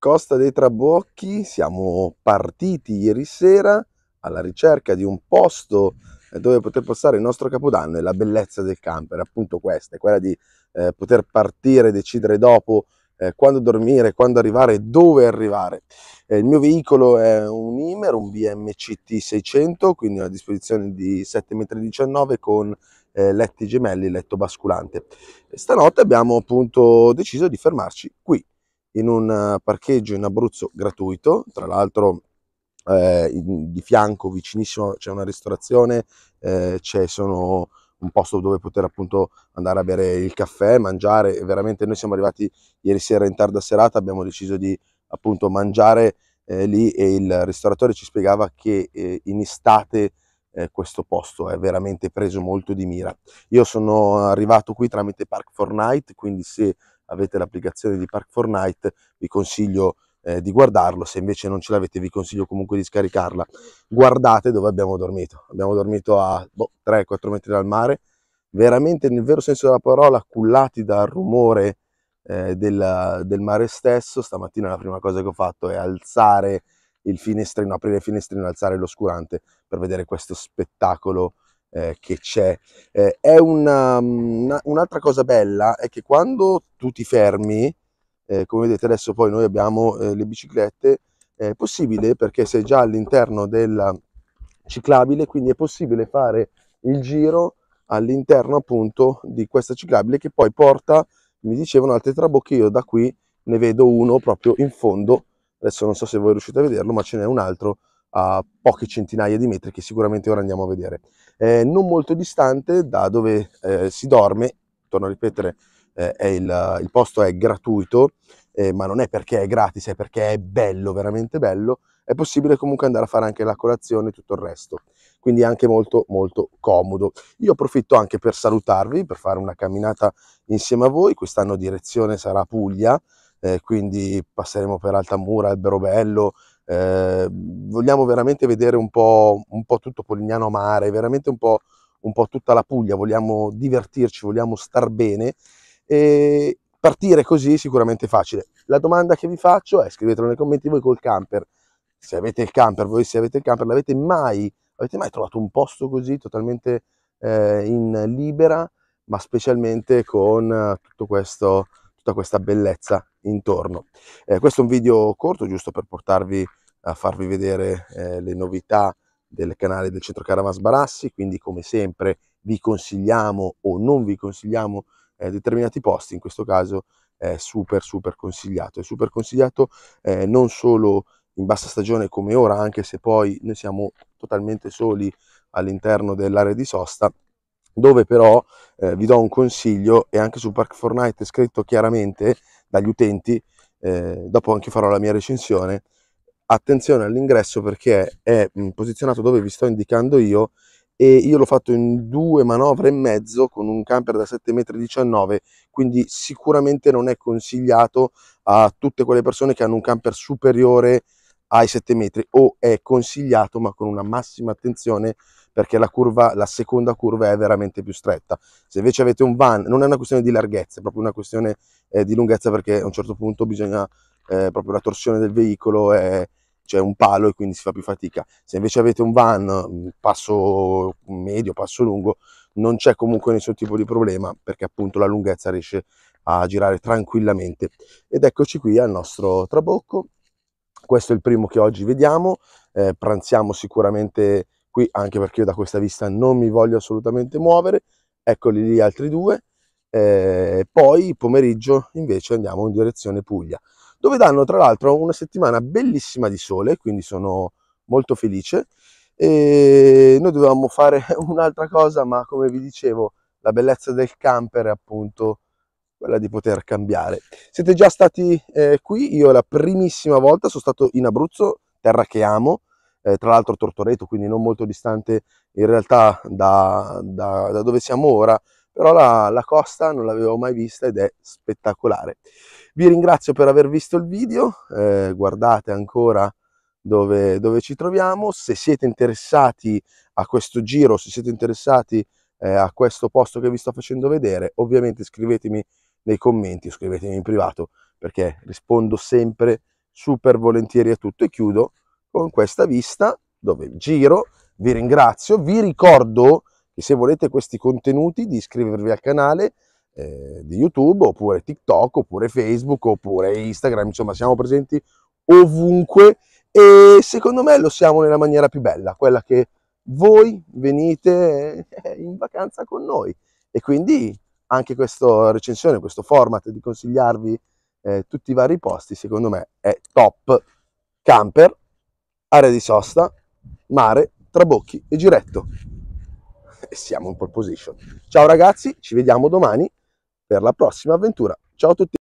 Costa dei Trabocchi, siamo partiti ieri sera alla ricerca di un posto dove poter passare il nostro capodanno e la bellezza del camper, appunto questa, è quella di eh, poter partire, decidere dopo eh, quando dormire, quando arrivare, dove arrivare. Eh, il mio veicolo è un Imer, un BMCT 600, quindi a disposizione di 7,19 m con eh, letti gemelli, letto basculante. Stanotte abbiamo appunto deciso di fermarci qui, in un eh, parcheggio in Abruzzo gratuito, tra l'altro eh, di fianco vicinissimo c'è una ristorazione, eh, c'è sono un posto dove poter appunto andare a bere il caffè, mangiare, veramente noi siamo arrivati ieri sera in tarda serata, abbiamo deciso di appunto mangiare eh, lì e il ristoratore ci spiegava che eh, in estate eh, questo posto è veramente preso molto di mira. Io sono arrivato qui tramite Park Fortnite, quindi se avete l'applicazione di Park Fortnite, vi consiglio eh, di guardarlo, se invece non ce l'avete vi consiglio comunque di scaricarla. Guardate dove abbiamo dormito, abbiamo dormito a boh, 3-4 metri dal mare, veramente nel vero senso della parola cullati dal rumore eh, del, del mare stesso, stamattina la prima cosa che ho fatto è alzare il finestrino, aprire il finestrino, alzare l'oscurante per vedere questo spettacolo eh, che c'è. Eh, è um, una, un'altra cosa bella è che quando tu ti fermi, eh, come vedete adesso poi noi abbiamo eh, le biciclette, è possibile perché sei già all'interno della ciclabile, quindi è possibile fare il giro all'interno appunto di questa ciclabile che poi porta, mi dicevano altri trabocchi, io da qui ne vedo uno proprio in fondo, adesso non so se voi riuscite a vederlo, ma ce n'è un altro a poche centinaia di metri che sicuramente ora andiamo a vedere. Eh, non molto distante da dove eh, si dorme, torno a ripetere, eh, il, il, posto è gratuito, eh, ma non è perché è gratis, è perché è bello, veramente bello, è possibile comunque andare a fare anche la colazione e tutto il resto, quindi anche molto molto comodo. Io approfitto anche per salutarvi, per fare una camminata insieme a voi, quest'anno direzione sarà Puglia, eh, quindi passeremo per Altamura, Alberobello, eh, vogliamo veramente vedere un po', un po', tutto Polignano Mare, veramente un po', un po' tutta la Puglia, vogliamo divertirci, vogliamo star bene e partire così è sicuramente facile. La domanda che vi faccio è, scrivetelo nei commenti voi col camper, se avete il camper, voi se avete il camper, l'avete mai, avete mai trovato un posto così totalmente eh, in libera, ma specialmente con eh, tutto questo, tutta questa bellezza intorno. Eh, questo è un video corto, giusto per portarvi a farvi vedere eh, le novità del canale del Centro Caravans Barassi, quindi come sempre vi consigliamo o non vi consigliamo eh, determinati posti, in questo caso è super super consigliato, è super consigliato eh, non solo in bassa stagione come ora, anche se poi noi siamo totalmente soli all'interno dell'area di sosta, dove però eh, vi do un consiglio e anche su Park Fortnite è scritto chiaramente dagli utenti, eh, dopo anche farò la mia recensione, attenzione all'ingresso perché è posizionato dove vi sto indicando io e io l'ho fatto in due manovre e mezzo con un camper da 7,19 m quindi sicuramente non è consigliato a tutte quelle persone che hanno un camper superiore ai 7 metri o è consigliato ma con una massima attenzione perché la curva la seconda curva è veramente più stretta se invece avete un van non è una questione di larghezza è proprio una questione eh, di lunghezza perché a un certo punto bisogna eh, proprio la torsione del veicolo è, c'è cioè un palo e quindi si fa più fatica. Se invece avete un van, mm, passo medio, passo lungo, non c'è comunque nessun tipo di problema perché appunto la lunghezza riesce a girare tranquillamente. Ed eccoci qui al nostro trabocco. Questo è il primo che oggi vediamo, eh, pranziamo sicuramente qui anche perché io da questa vista non mi voglio assolutamente muovere, eccoli lì altri due, eh, poi pomeriggio invece andiamo in direzione Puglia dove danno tra l'altro una settimana bellissima di sole, quindi sono molto felice. E noi dovevamo fare un'altra cosa, ma come vi dicevo, la bellezza del camper è appunto quella di poter cambiare. Siete già stati eh, qui, io la primissima volta sono stato in Abruzzo, terra che amo, eh, tra l'altro Tortoreto, quindi non molto distante in realtà da, da, da dove siamo ora, però la, la costa non l'avevo mai vista ed è spettacolare. Vi ringrazio per aver visto il video, eh, guardate ancora dove, dove, ci troviamo, se siete interessati a questo giro, se siete interessati eh, a questo posto che vi sto facendo vedere, ovviamente scrivetemi nei commenti, o scrivetemi in privato perché rispondo sempre super volentieri a tutto e chiudo con questa vista dove giro, vi ringrazio, vi ricordo che se volete questi contenuti di iscrivervi al canale, eh, di YouTube, oppure TikTok, oppure Facebook, oppure Instagram, insomma siamo presenti ovunque e secondo me lo siamo nella maniera più bella, quella che voi venite eh, in vacanza con noi e quindi anche questa recensione, questo format di consigliarvi eh, tutti i vari posti secondo me è top camper, area di sosta, mare, trabocchi e giretto e siamo in pole position ciao ragazzi ci vediamo domani per la prossima avventura. Ciao a tutti!